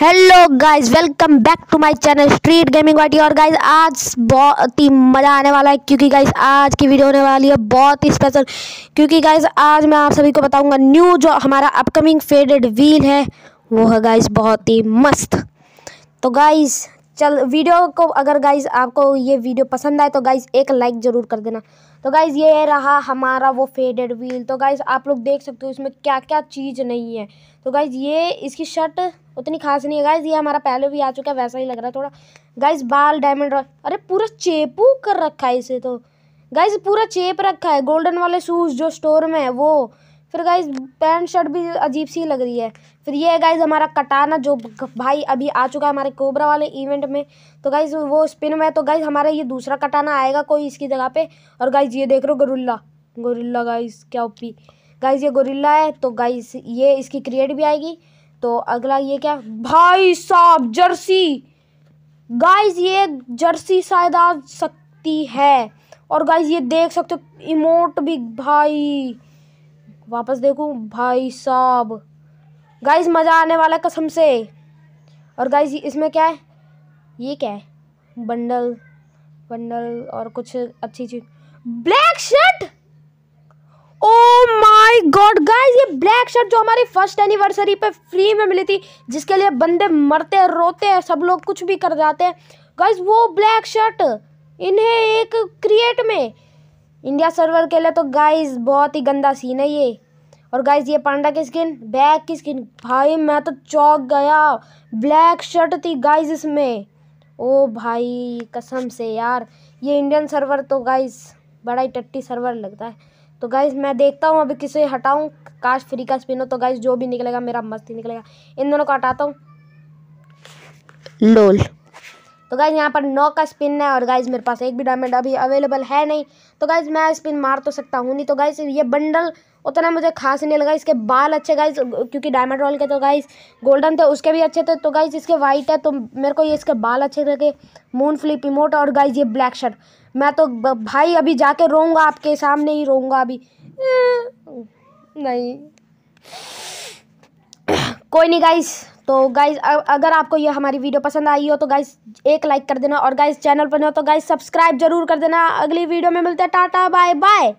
hello guys welcome back to my channel street gaming वाटी और guys आज बहुत ही मज़ा आने वाला है क्योंकि गाइस आज की वीडियो होने वाली है बहुत ही स्पेशल क्योंकि गाइस आज मैं आप सभी को बताऊंगा न्यू जो हमारा अपकमिंग फेडेड व्हील है वो है गाइस बहुत ही मस्त तो गाइस चल वीडियो को अगर गाइज आपको ये वीडियो पसंद आए तो गाइज एक लाइक ज़रूर कर देना तो गाइज ये रहा हमारा वो फेडेड व्हील तो गाइज आप लोग देख सकते हो इसमें क्या क्या चीज़ नहीं है तो गाइज ये इसकी शर्ट उतनी खास नहीं है गाइज ये हमारा पहले भी आ चुका है वैसा ही लग रहा है थोड़ा गाइज बाल डायमंड अरे पूरा चेपू कर रखा है इसे तो गाइज पूरा चेप रखा है गोल्डन वाले शूज़ जो स्टोर में है वो फिर गाइज पैंट शर्ट भी अजीब सी लग रही है फिर ये है गाइज हमारा कटाना जो भाई अभी आ चुका है हमारे कोबरा वाले इवेंट में तो गाइज वो स्पिन में तो गाइज हमारा ये दूसरा कटाना आएगा कोई इसकी जगह पे और गाइज ये देख रहे हो गोरिल्ला गोरिल्ला गाइज क्या ओपी गाइज ये गोरिल्ला है तो गाइज ये इसकी क्रिएट भी आएगी तो अगला ये क्या भाई साहब जर्सी गाइज ये जर्सी शायद आ सकती है और गाइज ये देख सकते हो इमोट भी भाई वापस देखूँ भाई साहब गाइस मज़ा आने वाला कसम से और गाइस इसमें क्या है ये क्या है बंडल बंडल और कुछ अच्छी चीज black shirt oh my god guys ये ब्लैक शर्ट जो हमारी फर्स्ट एनिवर्सरी पे फ्री में मिली थी जिसके लिए बंदे मरते हैं रोते हैं सब लोग कुछ भी कर जाते हैं गाइस वो ब्लैक शर्ट इन्हें एक क्रिएट में इंडिया सर्वर के लिए तो गाइस बहुत ही गंदा सीन है ये और गाइस ये पांडा की स्किन बैक की स्किन भाई मैं तो चौक गया ब्लैक शर्ट थी गाइस इसमें ओ भाई कसम से यार ये इंडियन सर्वर तो गाइस बड़ा ही टट्टी सर्वर लगता है तो गाइस मैं देखता हूँ अभी किसे हटाऊँ काश फ्री का स्पिन हो तो गाइस जो भी निकलेगा मेरा मस्त ही निकलेगा इन दोनों को हटाता हूँ लोल तो गाइज यहाँ पर नौ का स्पिन है और गाइज मेरे पास एक भी डायमंड अभी अवेलेबल है नहीं तो गाइज मैं स्पिन मार तो सकता हूँ नहीं तो गाइज ये बंडल उतना मुझे खास नहीं लगा इसके बाल अच्छे गाइज क्योंकि डायमंड रॉल के तो गाइज गोल्डन थे उसके भी अच्छे थे तो गाइज इसके वाइट है तो मेरे को ये इसके बाल अच्छे लगे मून फ्लिप इमोट और गाइज ये ब्लैक शर्ट मैं तो भाई अभी जाके रोऊंगा आपके सामने ही रोऊंगा अभी नहीं कोई नहीं गाइज तो गाइज अगर आपको ये हमारी वीडियो पसंद आई हो तो गाइज एक लाइक कर देना और गाइज चैनल पर हो तो गाइज सब्सक्राइब जरूर कर देना अगली वीडियो में मिलते हैं टाटा बाय बाय